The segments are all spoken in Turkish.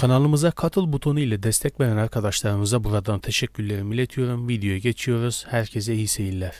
Kanalımıza katıl butonu ile destek veren arkadaşlarımıza buradan teşekkürlerimi iletiyorum. Videoya geçiyoruz. Herkese iyi seyirler.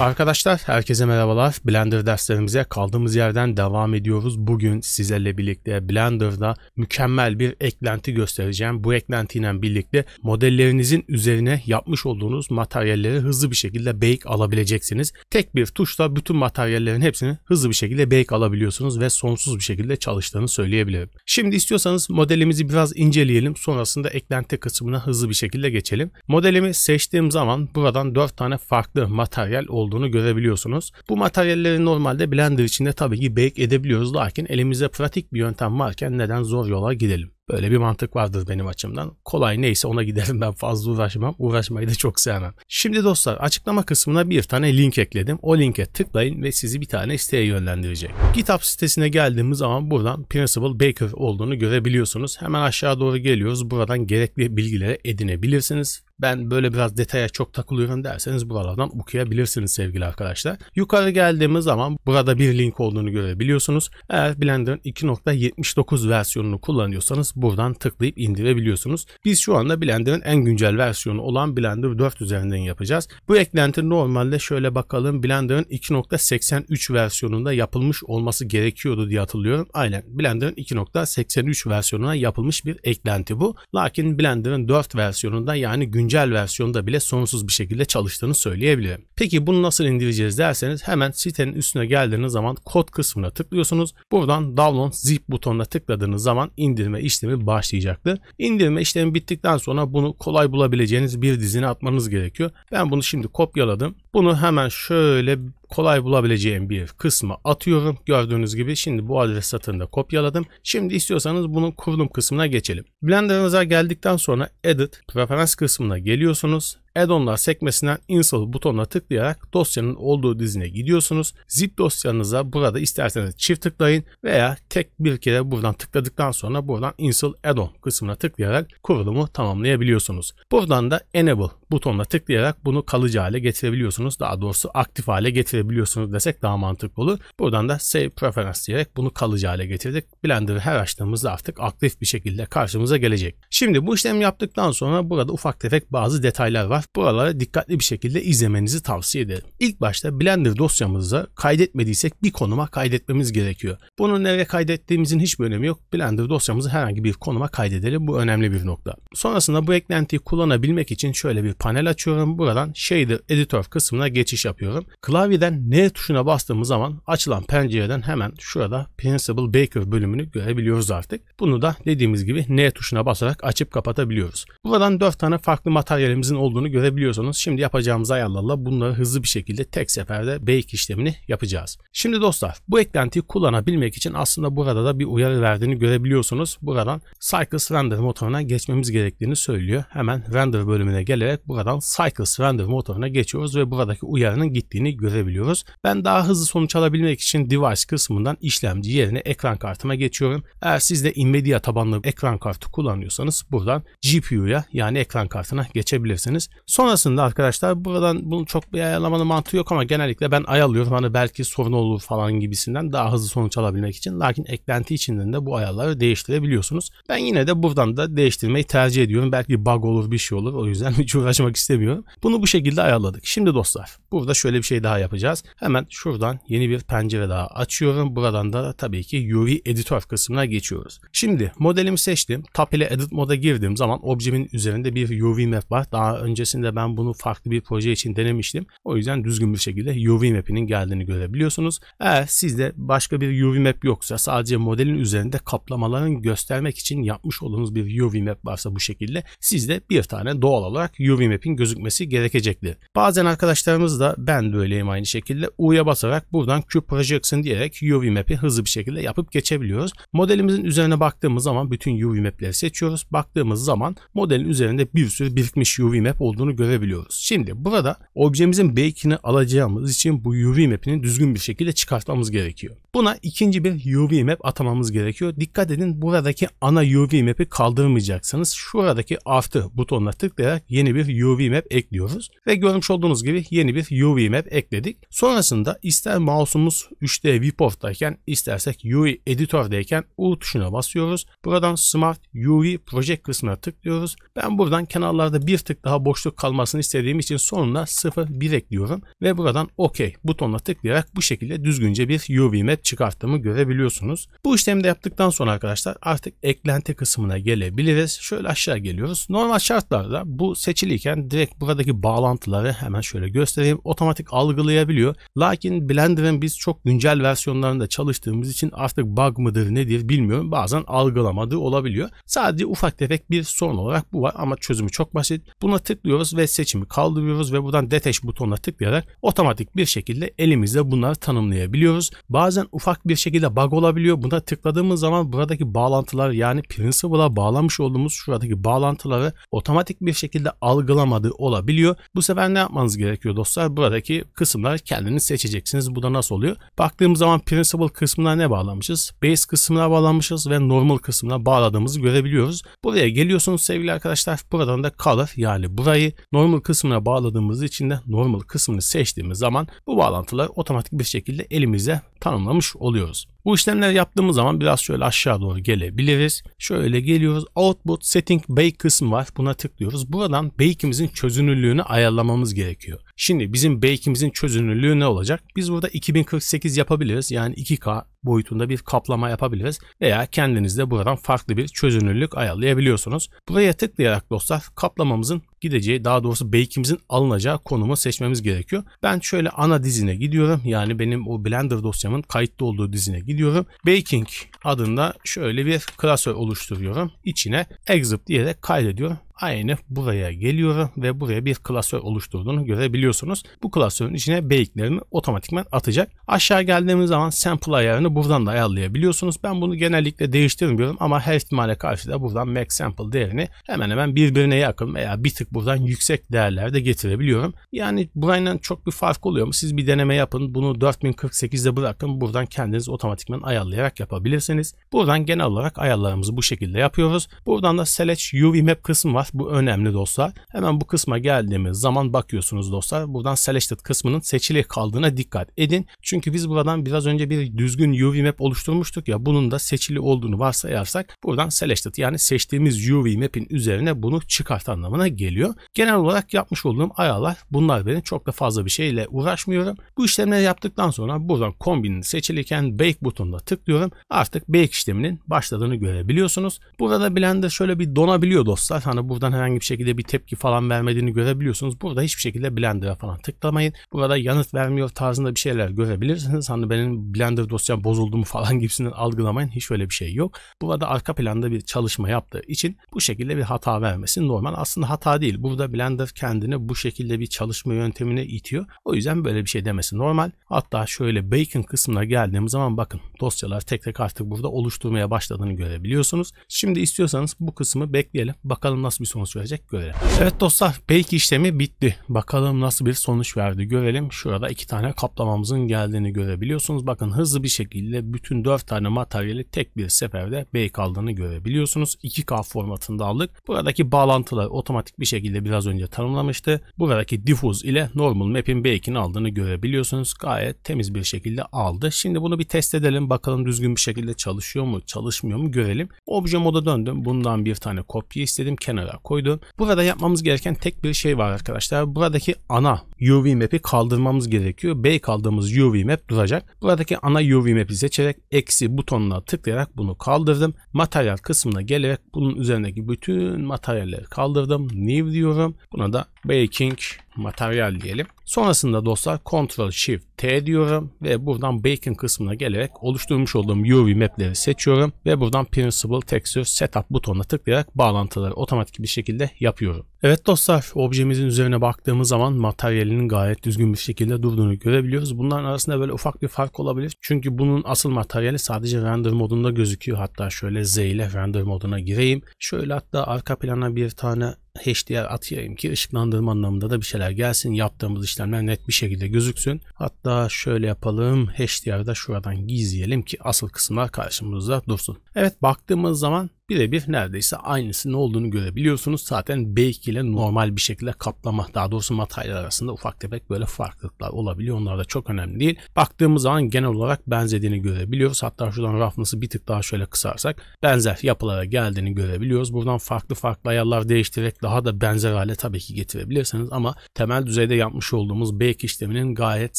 Arkadaşlar herkese merhabalar. Blender derslerimize kaldığımız yerden devam ediyoruz. Bugün sizlerle birlikte Blender'da mükemmel bir eklenti göstereceğim. Bu eklentiyle birlikte modellerinizin üzerine yapmış olduğunuz materyalleri hızlı bir şekilde bake alabileceksiniz. Tek bir tuşla bütün materyallerin hepsini hızlı bir şekilde bake alabiliyorsunuz ve sonsuz bir şekilde çalıştığını söyleyebilirim. Şimdi istiyorsanız modelimizi biraz inceleyelim. Sonrasında eklenti kısmına hızlı bir şekilde geçelim. Modelimi seçtiğim zaman buradan 4 tane farklı materyal olduğunu olduğunu görebiliyorsunuz. Bu materyalleri normalde blender içinde tabii ki bake edebiliyoruz lakin elimizde pratik bir yöntem varken neden zor yola gidelim? Böyle bir mantık vardır benim açımdan. Kolay neyse ona giderim ben fazla uğraşmam. Uğraşmayı da çok sevmem. Şimdi dostlar açıklama kısmına bir tane link ekledim. O linke tıklayın ve sizi bir tane siteye yönlendirecek. GitHub sitesine geldiğimiz zaman buradan Principal Baker olduğunu görebiliyorsunuz. Hemen aşağı doğru geliyoruz. Buradan gerekli bilgileri edinebilirsiniz ben böyle biraz detaya çok takılıyorum derseniz buralardan okuyabilirsiniz sevgili arkadaşlar. Yukarı geldiğimiz zaman burada bir link olduğunu görebiliyorsunuz. Eğer Blender'ın 2.79 versiyonunu kullanıyorsanız Buradan tıklayıp indirebiliyorsunuz. Biz şu anda Blender'ın en güncel versiyonu olan Blender 4 üzerinden yapacağız. Bu eklenti normalde şöyle bakalım Blender'ın 2.83 versiyonunda yapılmış olması gerekiyordu diye hatırlıyorum. Aynen Blender'ın 2.83 versiyonuna yapılmış bir eklenti bu. Lakin Blender'ın 4 versiyonunda yani güncel versiyonda bile sonsuz bir şekilde çalıştığını söyleyebilirim. Peki bunu nasıl indireceğiz derseniz hemen sitenin üstüne geldiğiniz zaman kod kısmına tıklıyorsunuz. Buradan download zip butonuna tıkladığınız zaman indirme işlemi işlemi başlayacaktı. İndirme işlemi bittikten sonra bunu kolay bulabileceğiniz bir dizine atmanız gerekiyor. Ben bunu şimdi kopyaladım. Bunu hemen şöyle kolay bulabileceğim bir kısma atıyorum. Gördüğünüz gibi şimdi bu adres satırını da kopyaladım. Şimdi istiyorsanız bunun kurulum kısmına geçelim. Blender'ınıza geldikten sonra Edit, Preference kısmına geliyorsunuz addonlar sekmesinden install butonuna tıklayarak dosyanın olduğu dizine gidiyorsunuz. Zip dosyanıza burada isterseniz çift tıklayın veya tek bir kere buradan tıkladıktan sonra buradan install addon kısmına tıklayarak kurulumu tamamlayabiliyorsunuz. Buradan da enable butonla tıklayarak bunu kalıcı hale getirebiliyorsunuz. Daha doğrusu aktif hale getirebiliyorsunuz desek daha mantıklı olur. Buradan da Save Preference diyerek bunu kalıcı hale getirdik. Blender'ı her açtığımızda artık aktif bir şekilde karşımıza gelecek. Şimdi bu işlemi yaptıktan sonra burada ufak tefek bazı detaylar var. Buraları dikkatli bir şekilde izlemenizi tavsiye ederim. İlk başta Blender dosyamızı kaydetmediysek bir konuma kaydetmemiz gerekiyor. Bunu nereye kaydettiğimizin hiçbir önemi yok. Blender dosyamızı herhangi bir konuma kaydedelim. Bu önemli bir nokta. Sonrasında bu eklentiyi kullanabilmek için şöyle bir panel açıyorum. Buradan shader editor kısmına geçiş yapıyorum. Klavyeden N tuşuna bastığımız zaman açılan pencereden hemen şurada Principal Baker bölümünü görebiliyoruz artık. Bunu da dediğimiz gibi N tuşuna basarak açıp kapatabiliyoruz. Buradan 4 tane farklı materyalimizin olduğunu görebiliyorsunuz. Şimdi yapacağımız ayarlarla bunları hızlı bir şekilde tek seferde bake işlemini yapacağız. Şimdi dostlar bu eklentiyi kullanabilmek için aslında burada da bir uyarı verdiğini görebiliyorsunuz. Buradan Cycles Render motoruna geçmemiz gerektiğini söylüyor. Hemen Render bölümüne gelerek buradan cycles render motoruna geçiyoruz ve buradaki uyarının gittiğini görebiliyoruz. Ben daha hızlı sonuç alabilmek için device kısmından işlemci yerine ekran kartıma geçiyorum. Eğer siz de Nvidia tabanlı ekran kartı kullanıyorsanız buradan GPU'ya yani ekran kartına geçebilirsiniz. Sonrasında arkadaşlar buradan bunu çok bir ayarlamanın mantığı yok ama genellikle ben ayarlıyorum. Hani belki sorun olur falan gibisinden daha hızlı sonuç alabilmek için. Lakin eklenti içinden de bu ayarları değiştirebiliyorsunuz. Ben yine de buradan da değiştirmeyi tercih ediyorum. Belki bug olur bir şey olur. O yüzden hiç uğraşamıyorum açmak istemiyorum. Bunu bu şekilde ayarladık. Şimdi dostlar burada şöyle bir şey daha yapacağız. Hemen şuradan yeni bir pencere daha açıyorum. Buradan da tabii ki UV Editor kısmına geçiyoruz. Şimdi modelimi seçtim. Tab ile Edit moda girdiğim zaman objemin üzerinde bir UV map var. Daha öncesinde ben bunu farklı bir proje için denemiştim. O yüzden düzgün bir şekilde UV map'inin geldiğini görebiliyorsunuz. Eğer sizde başka bir UV map yoksa sadece modelin üzerinde kaplamaların göstermek için yapmış olduğunuz bir UV map varsa bu şekilde sizde bir tane doğal olarak UV Minimap'in gözükmesi gerekecekti. Bazen arkadaşlarımız da ben de aynı şekilde U'ya basarak buradan Q Projection diyerek UV Map'i hızlı bir şekilde yapıp geçebiliyoruz. Modelimizin üzerine baktığımız zaman bütün UV Map'leri seçiyoruz. Baktığımız zaman modelin üzerinde bir sürü birikmiş UV Map olduğunu görebiliyoruz. Şimdi burada objemizin back'ini alacağımız için bu UV Map'ini düzgün bir şekilde çıkartmamız gerekiyor. Buna ikinci bir UV Map atamamız gerekiyor. Dikkat edin buradaki ana UV Map'i kaldırmayacaksınız. Şuradaki artı butonuna tıklayarak yeni bir UV map ekliyoruz. Ve görmüş olduğunuz gibi yeni bir UV map ekledik. Sonrasında ister mouse'umuz 3D viewport'tayken istersek UI editördeyken U tuşuna basıyoruz. Buradan Smart UV Project kısmına tıklıyoruz. Ben buradan kenarlarda bir tık daha boşluk kalmasını istediğim için sonuna 0 1 ekliyorum ve buradan OK butonuna tıklayarak bu şekilde düzgünce bir UV map çıkarttığımı görebiliyorsunuz. Bu işlemi de yaptıktan sonra arkadaşlar artık eklenti kısmına gelebiliriz. Şöyle aşağı geliyoruz. Normal şartlarda bu seçiliyken çalışırken direkt buradaki bağlantıları hemen şöyle göstereyim. Otomatik algılayabiliyor. Lakin Blender'ın biz çok güncel versiyonlarında çalıştığımız için artık bug mıdır nedir bilmiyorum. Bazen algılamadığı olabiliyor. Sadece ufak tefek bir sorun olarak bu var ama çözümü çok basit. Buna tıklıyoruz ve seçimi kaldırıyoruz ve buradan detach butonuna tıklayarak otomatik bir şekilde elimizde bunları tanımlayabiliyoruz. Bazen ufak bir şekilde bug olabiliyor. Buna tıkladığımız zaman buradaki bağlantılar yani principle'a bağlamış olduğumuz şuradaki bağlantıları otomatik bir şekilde algılayabiliyoruz algılamadığı olabiliyor. Bu sefer ne yapmanız gerekiyor dostlar? Buradaki kısımları kendiniz seçeceksiniz. Bu da nasıl oluyor? Baktığımız zaman principal kısmına ne bağlamışız? Base kısmına bağlamışız ve normal kısmına bağladığımızı görebiliyoruz. Buraya geliyorsunuz sevgili arkadaşlar. Buradan da color yani burayı normal kısmına bağladığımız için de normal kısmını seçtiğimiz zaman bu bağlantılar otomatik bir şekilde elimize tanımlamış oluyoruz. Bu işlemleri yaptığımız zaman biraz şöyle aşağı doğru gelebiliriz. Şöyle geliyoruz. Output Setting Bake kısmı var. Buna tıklıyoruz. Buradan bake'imizin çözünürlüğünü ayarlamamız gerekiyor. Şimdi bizim bake'imizin çözünürlüğü ne olacak? Biz burada 2048 yapabiliriz. Yani 2K boyutunda bir kaplama yapabiliriz veya kendiniz de buradan farklı bir çözünürlük ayarlayabiliyorsunuz. Buraya tıklayarak dostlar kaplamamızın gideceği daha doğrusu bake'imizin alınacağı konumu seçmemiz gerekiyor. Ben şöyle ana dizine gidiyorum. Yani benim o Blender dosyamın kayıtlı olduğu dizine gidiyorum. Baking adında şöyle bir klasör oluşturuyorum. İçine exit diyerek kaydediyorum. Aynı buraya geliyor ve buraya bir klasör oluşturduğunu görebiliyorsunuz. Bu klasörün içine beyklerini otomatikman atacak. Aşağı geldiğimiz zaman sample ayarını buradan da ayarlayabiliyorsunuz. Ben bunu genellikle değiştirmiyorum ama her ihtimale karşı da buradan max sample değerini hemen hemen birbirine yakın veya bir tık buradan yüksek değerlerde getirebiliyorum. Yani burayla çok bir fark oluyor mu? Siz bir deneme yapın. Bunu 4048'de bırakın. Buradan kendiniz otomatikman ayarlayarak yapabilirsiniz. Buradan genel olarak ayarlarımızı bu şekilde yapıyoruz. Buradan da Select UV Map kısmı var var. Bu önemli dostlar. Hemen bu kısma geldiğimiz zaman bakıyorsunuz dostlar. Buradan selected kısmının seçili kaldığına dikkat edin. Çünkü biz buradan biraz önce bir düzgün UV map oluşturmuştuk ya bunun da seçili olduğunu varsayarsak buradan selected yani seçtiğimiz UV map'in üzerine bunu çıkart anlamına geliyor. Genel olarak yapmış olduğum ayarlar bunlar benim çok da fazla bir şeyle uğraşmıyorum. Bu işlemleri yaptıktan sonra buradan kombinin seçilirken bake butonuna tıklıyorum. Artık bake işleminin başladığını görebiliyorsunuz. Burada Blender şöyle bir donabiliyor dostlar. Hani bu Buradan herhangi bir şekilde bir tepki falan vermediğini görebiliyorsunuz. Burada hiçbir şekilde Blender'a falan tıklamayın. Burada yanıt vermiyor tarzında bir şeyler görebilirsiniz. Hani benim Blender dosyam bozuldu mu falan gibisinden algılamayın. Hiç öyle bir şey yok. Burada arka planda bir çalışma yaptığı için bu şekilde bir hata vermesi normal. Aslında hata değil. Burada Blender kendini bu şekilde bir çalışma yöntemine itiyor. O yüzden böyle bir şey demesi normal. Hatta şöyle Bacon kısmına geldiğimiz zaman bakın dosyalar tek tek artık burada oluşturmaya başladığını görebiliyorsunuz. Şimdi istiyorsanız bu kısmı bekleyelim. Bakalım nasıl bir bir sonuç verecek görelim. Evet dostlar bake işlemi bitti. Bakalım nasıl bir sonuç verdi görelim. Şurada iki tane kaplamamızın geldiğini görebiliyorsunuz. Bakın hızlı bir şekilde bütün dört tane materyali tek bir seferde bake aldığını görebiliyorsunuz. 2K formatında aldık. Buradaki bağlantılar otomatik bir şekilde biraz önce tanımlamıştı. Buradaki diffuse ile normal map'in bake'ini aldığını görebiliyorsunuz. Gayet temiz bir şekilde aldı. Şimdi bunu bir test edelim. Bakalım düzgün bir şekilde çalışıyor mu çalışmıyor mu görelim. Obje moda döndüm. Bundan bir tane kopya istedim. Kenara kenara koydum. Burada yapmamız gereken tek bir şey var arkadaşlar. Buradaki ana UV map'i kaldırmamız gerekiyor. B kaldığımız UV map duracak. Buradaki ana UV map'i seçerek eksi butonuna tıklayarak bunu kaldırdım. Materyal kısmına gelerek bunun üzerindeki bütün materyalleri kaldırdım. New diyorum. Buna da baking material diyelim. Sonrasında dostlar Ctrl Shift T diyorum ve buradan baking kısmına gelerek oluşturmuş olduğum UV mapleri seçiyorum ve buradan Principal Texture Setup butonuna tıklayarak bağlantıları otomatik bir şekilde yapıyorum. Evet dostlar objemizin üzerine baktığımız zaman materyalinin gayet düzgün bir şekilde durduğunu görebiliyoruz. Bunların arasında böyle ufak bir fark olabilir. Çünkü bunun asıl materyali sadece render modunda gözüküyor. Hatta şöyle Z ile render moduna gireyim. Şöyle hatta arka plana bir tane HDR atayım ki ışıklandırma anlamında da bir şeyler gelsin. Yaptığımız işlemler net bir şekilde gözüksün. Hatta şöyle yapalım. HDR'da şuradan gizleyelim ki asıl kısımlar karşımızda dursun. Evet baktığımız zaman birebir neredeyse aynısının olduğunu görebiliyorsunuz. Zaten B2 ile normal bir şekilde kaplama daha doğrusu materyal arasında ufak tefek böyle farklılıklar olabiliyor. Onlar da çok önemli değil. Baktığımız zaman genel olarak benzediğini görebiliyoruz. Hatta şuradan rafnası bir tık daha şöyle kısarsak benzer yapılara geldiğini görebiliyoruz. Buradan farklı farklı ayarlar değiştirerek daha da benzer hale tabii ki getirebilirsiniz ama temel düzeyde yapmış olduğumuz B2 işleminin gayet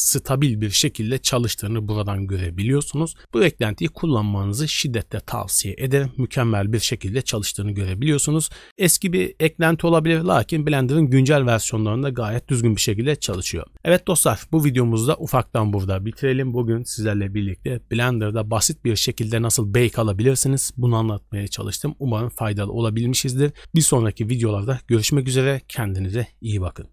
stabil bir şekilde çalıştığını buradan görebiliyorsunuz. Bu eklentiyi kullanmanızı şiddetle tavsiye ederim. Mükemmel bir bir şekilde çalıştığını görebiliyorsunuz. Eski bir eklenti olabilir lakin Blender'ın güncel versiyonlarında gayet düzgün bir şekilde çalışıyor. Evet dostlar bu videomuzda ufaktan burada bitirelim. Bugün sizlerle birlikte Blender'da basit bir şekilde nasıl bake alabilirsiniz bunu anlatmaya çalıştım. Umarım faydalı olabilmişizdir. Bir sonraki videolarda görüşmek üzere. Kendinize iyi bakın.